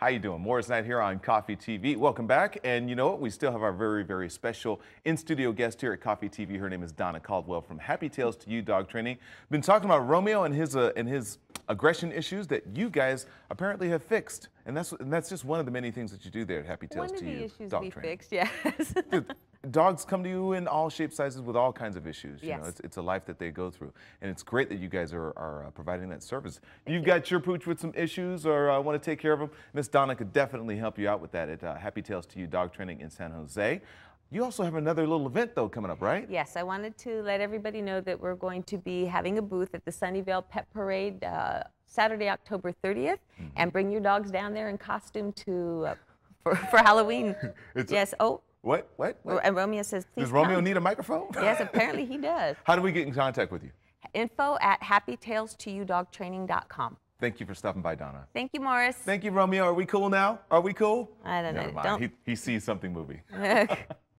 How you doing? Morris Knight here on Coffee TV. Welcome back. And you know what? We still have our very, very special in-studio guest here at Coffee TV. Her name is Donna Caldwell from Happy Tales to You Dog Training. Been talking about Romeo and his uh, and his aggression issues that you guys apparently have fixed. And that's and that's just one of the many things that you do there at Happy Tales one to You. of the issues Dog we training. fixed, yes dogs come to you in all shapes, sizes, with all kinds of issues. Yes. You know, it's, it's a life that they go through. And it's great that you guys are, are uh, providing that service. Thank You've you. got your pooch with some issues or uh, want to take care of them. Miss Donna could definitely help you out with that at uh, Happy Tales to You Dog Training in San Jose. You also have another little event though coming up, right? Yes, I wanted to let everybody know that we're going to be having a booth at the Sunnyvale Pet Parade uh, Saturday, October 30th, mm -hmm. and bring your dogs down there in costume to uh, for, for Halloween. yes. A, oh, what? What? what? And Romeo says, please. Does Romeo come. need a microphone? Yes, apparently he does. How do we get in contact with you? Info at happytales2udogtraining.com. Thank you for stopping by, Donna. Thank you, Morris. Thank you, Romeo. Are we cool now? Are we cool? I don't Never know. Mind. Don't... He, he sees something movie.